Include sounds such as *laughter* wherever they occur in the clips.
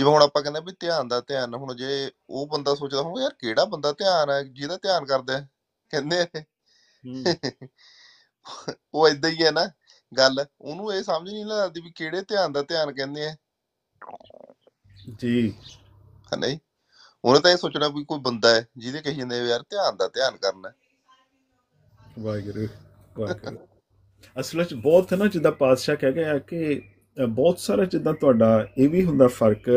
ਜਿਵੇਂ ਹੁਣ ਆਪਾਂ ਕਹਿੰਦੇ ਵੀ ਧਿਆਨ ਦਾ ਧਿਆਨ ਹੁਣ ਜੇ ਉਹ ਬੰਦਾ ਸੋਚਦਾ ਹੋਊ ਯਾਰ ਕਿਹੜਾ ਬੰਦਾ ਧਿਆਨ ਹੈ ਜਿਹਦਾ ਧਿਆਨ ਕਰਦਾ ਆ ਕਹਿੰਦੇ *laughs* ਉਹ ਇਦਾਂ ਹੀ ਹੈ ਨਾ ਗੱਲ ਉਹਨੂੰ ਇਹ ਸਮਝ ਨਹੀਂ ਲੱਗਦੀ ਵੀ ਕਿਹੜੇ ਧਿਆਨ ਦਾ ਧਿਆਨ ਕਹਿੰਦੇ ਆ ਜੀ ਨਹੀਂ ਉਹਨੇ ਤਾਂ ਇਹ ਸੋਚਣਾ ਵੀ ਕੋਈ ਬੰਦਾ ਹੈ ਜਿਹਦੇ ਕਹੀ ਜਾਂਦੇ ਯਾਰ ਧਿਆਨ ਦਾ ਧਿਆਨ ਕਰਨਾ ਵਾਹਿਗੁਰੂ ਵਾਹਿਗੁਰੂ ਅਸਲ ਵਿੱਚ ਬਹੁਤ ਹੈ ਨਾ ਜਿੱਦਾਂ ਪਾਤਸ਼ਾਹ ਕਹਿ ਗਿਆ ਕਿ ਬਹੁਤ ਸਾਰਾ ਜਿੱਦਾਂ ਤੁਹਾਡਾ ਇਹ ਵੀ ਹੁੰਦਾ ਫਰਕ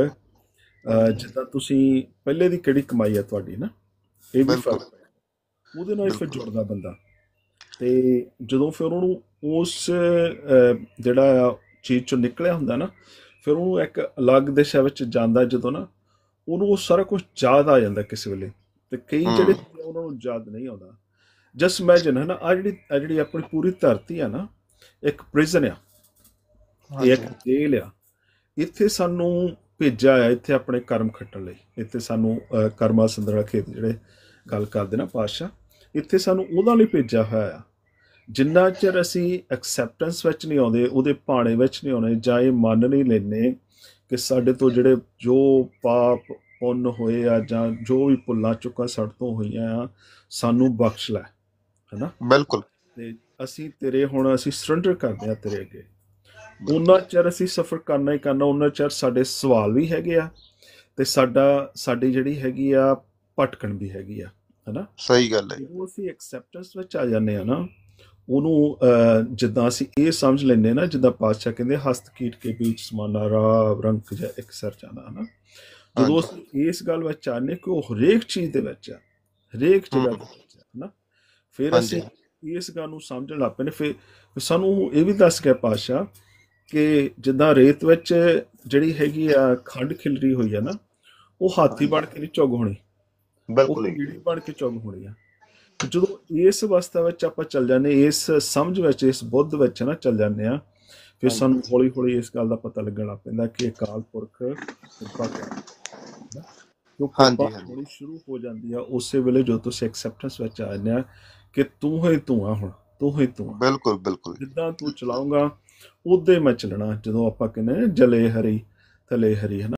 ਜਿੱਦਾਂ ਤੁਸੀਂ ਪਹਿਲੇ ਦੀ ਕਿਹੜੀ ਕਮਾਈ ਹੈ ਤੁਹਾਡੀ ਨਾ ਇਹ ਵੀ ਫਰਕ ਉਹਦੇ ਨਾਲ ਫਿਰ ਜੁੜਦਾ ਬੰਦਾ ਤੇ ਜਦੋਂ ਫਿਰ ਉਹਨੂੰ ਉਸ ਜਿਹੜਾ ਚੀਜ਼ ਚੋਂ ਨਿਕਲਿਆ ਹੁੰਦਾ ਨਾ ਫਿਰ ਉਹ ਇੱਕ ਅਲੱਗ ਦਿਸ਼ਾ ਵਿੱਚ ਜਾਂਦਾ ਜਦੋਂ ਨਾ ਉਹਨੂੰ ਉਹ ਸਾਰਾ ਕੁਝ ਯਾਦ ਆ ਜਾਂਦਾ ਕਿਸੇ ਵੇਲੇ ਤੇ ਕਈ ਜਿਹੜੇ ਉਹਨਾਂ ਨੂੰ ਯਾਦ ਨਹੀਂ ਆਉਂਦਾ ਜਸ ਇਮੇਜਿਨ ਹੈ ਨਾ ਆ ਜਿਹੜੀ ਆ ਜਿਹੜੀ ਆਪਣੀ ਪੂਰੀ ਧਰਤੀ ਆ ਨਾ ਇੱਕ ਪ੍ਰਿਜ਼ਨ ਆ ਇਹ ਇੱਕ ਜੇਲ੍ਹ ਆ ਇੱਥੇ ਸਾਨੂੰ ਭੇਜਿਆ ਆ ਇੱਥੇ ਆਪਣੇ ਕਰਮ ਖੱਟਣ ਲਈ ਇੱਥੇ ਸਾਨੂੰ ਕਰਮਾ ਸੰਦਰਾ ਖੇਤ ਜਿਹੜੇ ਗੱਲ ਕਰਦੇ ਨਾ ਪਾਸ਼ਾ ਇੱਥੇ ਸਾਨੂੰ ਉਹਨਾਂ ਲਈ ਭੇਜਿਆ ਹੋਇਆ ਆ ਜਿੰਨਾ ਚਿਰ ਅਸੀਂ ਐਕਸੈਪਟੈਂਸ ਵਿੱਚ ਨਹੀਂ ਆਉਂਦੇ ਉਹਦੇ ਭਾਣੇ ਵਿੱਚ ਨਹੀਂ ਆਉਣੇ ਜਾਂ ਇਹ ਮੰਨ ਨਹੀਂ ਲੈਨੇ ਕਿ ਸਾਡੇ ਤੋਂ ਜਿਹੜੇ ਜੋ ਪਾਪ ਪੁੰਨ ਹੋਏ ਆ ਜਾਂ ਜੋ ਵੀ ਭੁੱਲਾਂ ਚੁੱਕਾ ਸਾਡੇ ਤੋਂ ਹੋਈਆਂ ਆ ਸਾਨੂੰ ਬਖਸ਼ ਲੈ ਹੈਨਾ ਬਿਲਕੁਲ ਤੇ ਅਸੀਂ ਤੇਰੇ ਹੁਣ ਅਸੀਂ ਸਰੈਂਡਰ ਕਰਦੇ ਆ ਤੇਰੇ ਅੱਗੇ ਉਹਨਾਂ ਚਿਰ ਅਸੀਂ ਸਫ਼ਰ ਕਰਨਾ ਹੀ ਕਰਨਾ ਉਹਨਾਂ ਚਿਰ ਸਾਡੇ ਸਵਾਲ ਵੀ ਹੈਗੇ ਆ ਤੇ ਸਾਡਾ ਸਾਡੀ ਜਿਹੜੀ ਹੈਗੀ ਆ ਪਟਕਣ ਵੀ ਹੈਗੀ ਆ ਹੈਨਾ ਸਹੀ ਗੱਲ ਹੈ ਉਹ ਅਸੀਂ ਐਕਸੈਪਟੈਂਸ ਵਿੱਚ ਆ ਜਾਂਦੇ ਆ ਨਾ ਉਹਨੂੰ ਜਿੱਦਾਂ ਅਸੀਂ ਇਹ ਸਮਝ ਲੈਂਦੇ ਨਾ ਜਿੱਦਾਂ ਪਾਤਸ਼ਾਹ ਕਹਿੰਦੇ ਹਸਤ ਕੀਟ ਕੇ ਵਿੱਚ ਸਮਾਨਾ ਰਾ ਰੰਗ ਜਿਹਾ ਇੱਕ ਸਰ ਜਾਂਦਾ ਹੈਨਾ ਜਦੋਂ ਅਸੀਂ ਇਸ ਗੱਲ ਵਿੱਚ ਚਾਹਨੇ ਕਿ ਉਹ ਹਰੇਕ ਚੀਜ਼ ਦੇ ਵਿੱਚ ਆ ਹਰੇਕ ਜਗ੍ਹਾ ਦੇ ਵਿੱਚ ਨਾ ਫਿਰ ਅਸੀਂ ਇਸ ਗੱਲ ਨੂੰ ਸਮਝਣ ਲੱਗ ਪਏ ਨੇ ਫਿਰ ਸਾਨੂੰ ਇਹ ਵੀ ਦੱਸ ਗਿਆ ਪਾਤਸ਼ਾਹ ਕਿ ਜਿੱਦਾਂ ਰੇਤ ਵਿੱਚ ਜਿਹੜੀ ਹੈਗੀ ਆ ਖੰਡ ਖਿਲਰੀ ਹੋਈ ਆ ਨਾ ਉਹ ਹਾਥੀ ਬਣ ਕੇ ਨਹੀਂ ਚੁਗ ਹੋਣੀ ਬਿਲਕੁਲ ਜਿਹੜੀ ਬਣ ਕੇ ਚੁਗ ਹੋਣੀ ਆ ਜਦੋਂ ਇਸ ਅਵਸਥਾ ਵਿੱਚ ਆਪਾਂ ਚੱਲ ਜਾਂਦੇ ਇਸ ਸਮਝ ਵਿੱਚ ਇਸ ਬੁੱਧ ਵਿੱਚ ਨਾ ਚੱਲ ਜਾਂਦੇ ਆ ਫਿਰ ਸਾਨੂੰ ਹੌਲੀ ਹੌਲੀ ਇਸ ਗੱਲ ਦਾ ਪਤਾ ਲੱਗਣ ਲੱਗ ਪੈਂਦਾ ਕਿ ਅਕਾਲ ਪੁਰਖ ਕਿਰਪਾ ਕਰ ਹਾਂਜੀ ਹਾਂਜੀ ਸ਼ੁਰੂ ਹੋ ਜਾਂਦੀ ਆ ਉਸੇ ਵੇਲੇ ਜੋ ਤੁਸੀਂ ਐਕਸੈਪਟੈਂਸ ਵਿੱਚ ਆ ਜਾਂਦੇ ਆ ਕਿ ਤੂੰ ਹੀ ਤੂੰ ਆ ਹੁਣ ਤੂੰ ਹੀ ਤੂੰ ਬਿਲਕੁਲ ਬਿਲਕੁਲ ਜਿੱਦਾਂ ਤੂੰ ਚਲਾਉਂਗਾ ਉਹਦੇ ਮੈਂ ਚੱਲਣਾ ਜਦੋਂ ਆਪਾਂ ਕਹਿੰਦੇ ਜਲੇ ਹਰੀ ਥਲੇ ਹਰੀ